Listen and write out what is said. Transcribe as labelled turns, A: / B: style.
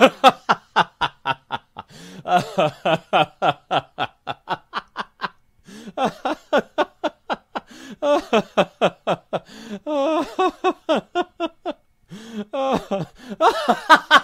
A: Ha ha
B: ha
C: ha!